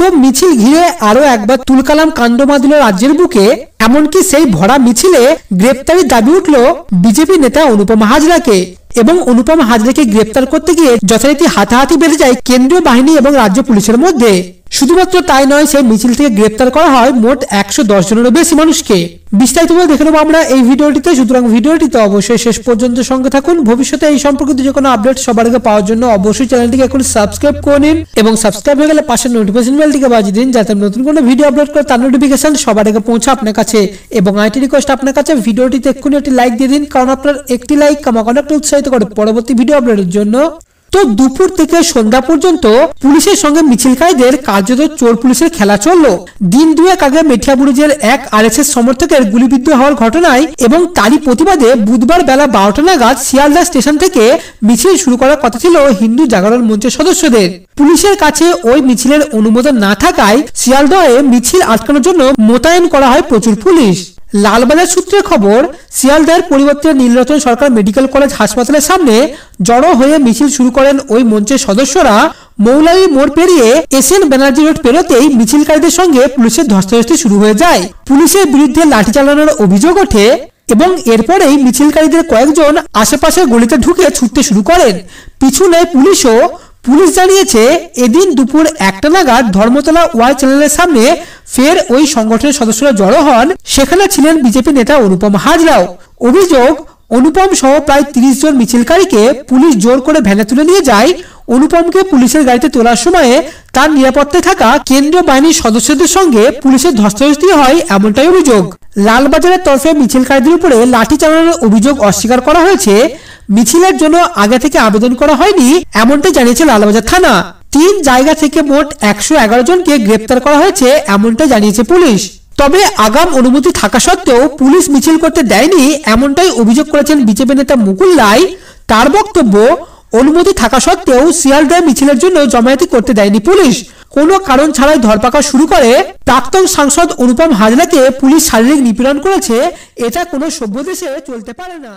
তো মিছিল ঘিরে আরো একবার তুলকালাম কাণ্ড বাঁধল রাজ্যের বুকে এমনকি সেই ভরা মিছিলে গ্রেপ্তারি দাবি উঠল বিজেপি নেতা অনুপম হাজরাকে এবং অনুপম হাজরাকে গ্রেপ্তার করতে গিয়ে যথারীতি হাতাহাতি বেড়ে যায় কেন্দ্রীয় বাহিনী এবং রাজ্য পুলিশের মধ্যে শুধুমাত্র তাই নয় সেই মিছিল থেকে গ্রেপ্তার করা হয় মোট একশো দশ জনেরও বেশি মানুষকে বিস্তারিতভাবে দেখে নেবো আমরা এই ভিডিওটিতে সুতরাং ভিডিওটিতে অবশ্যই শেষ পর্যন্ত সঙ্গে থাকুন ভবিষ্যতে এই সম্পর্কিত যে কোনো আপডেট সবার আগে পাওয়ার জন্য অবশ্যই চ্যানেলটিকে এখন সাবস্ক্রাইব করে নিন এবং সাবস্ক্রাইব হয়ে গেলে পাশের নোটিফিকেশন বেলটিকে বাজিয়ে দিন যাতে নতুন কোনো ভিডিও আপলোড করে তার নোটিফিকেশন সবার আগে পৌঁছা আপনার কাছে এবং আইটি রিকোয়েস্ট আপনার কাছে ভিডিওটিতে এক্ষুনি একটি লাইক দিয়ে দিন কারণ আপনার একটি লাইক আমাকে অনেকটা উৎসাহিত করে পরবর্তী ভিডিও আপলোডের জন্য তো দুপুর থেকে সন্ধ্যা পর্যন্ত পুলিশের সঙ্গে মিছিলকারীদের কার্যত চোর পুলিশের খেলা চলল দিন দুয়েক আগে মেঠিয়াবুরুজের এক আরএসএস সমর্থকের গুলিবিদ্ধ হওয়ার ঘটনায় এবং তারই প্রতিবাদে বুধবার বেলা বারোটা নাগাদ শিয়ালদা স্টেশন থেকে মিছিল শুরু করার কথা ছিল হিন্দু জাগরণ মঞ্চের সদস্যদের পুলিশের কাছে ওই মিছিলের অনুমোদন না থাকায় শিয়ালদহে মিছিল আটকানোর জন্য মোতায়েন করা হয় প্রচুর পুলিশ লালবাজার সূত্রে খবর শিয়ালদার পরিবর্তে নীলরতন সরকার মেডিকেল কলেজ হাসপাতালের সামনে জড়ো হয়ে মিছিল শুরু করেন ওই মঞ্চের সদস্যরা মৌলাই মোড় পেরিয়ে এন ব্যানার্জি রোড পেরোতেই মিছিলকারীদের সঙ্গে পুলিশের ধস্তাধস্তি শুরু হয়ে যায় পুলিশের বিরুদ্ধে লাঠি চালানোর অভিযোগ ওঠে এবং এরপরেই মিছিলকারীদের কয়েকজন আশেপাশের গলিতে ঢুকে ছুটতে শুরু করেন পিছু নেয় পুলিশও পুলিশ জানিয়েছে এদিন দুপুর একটা নাগাদ ধর্মতলা ওয়াই চ্যানেলের সামনে ফের ওই সংগঠনের সদস্যরা জড়ো হন সেখানে ছিলেন বিজেপি নেতা অনুপম হাজরাও অভিযোগ অনুপম সহ প্রায় তিরিশ জন মিছিলকারীকে পুলিশ জোর করে ভ্যানে তুলে নিয়ে যায় অনুপমকে পুলিশের গাড়িতে তোলার সময়ে তার নিরাপত্তায় থাকা কেন্দ্রীয় বাহিনীর সদস্যদের সঙ্গে পুলিশের ধস্তাধস্তি হয় এমনটাই অভিযোগ লালবাজারের তরফে মিছিলকারীদের উপরে লাঠি চালানোর অভিযোগ অস্বীকার করা হয়েছে মিছিলের জন্য আগে থেকে আবেদন করা হয়নি এমনটাই জানিয়েছে লালবাজার থানা তিন জায়গা থেকে মোট একশো এগারো জনকে গ্রেপ্তার করা হয়েছে এমনটা জানিয়েছে পুলিশ তবে আগাম অনুমতি থাকা সত্ত্বেও পুলিশ মিছিল করতে দেয়নি এমনটাই অভিযোগ করেছেন বিজেপি নেতা মুকুল রায় তার বক্তব্য অনুমতি থাকা সত্ত্বেও শিয়ালদহ মিছিলের জন্য জমায়েতি করতে দেয়নি পুলিশ কোনো কারণ ছাড়াই ধরপাকা শুরু করে প্রাক্তন সাংসদ অনুপম হাজরাকে পুলিশ শারীরিক নিপীড়ন করেছে এটা কোনো সভ্য দেশে চলতে পারে না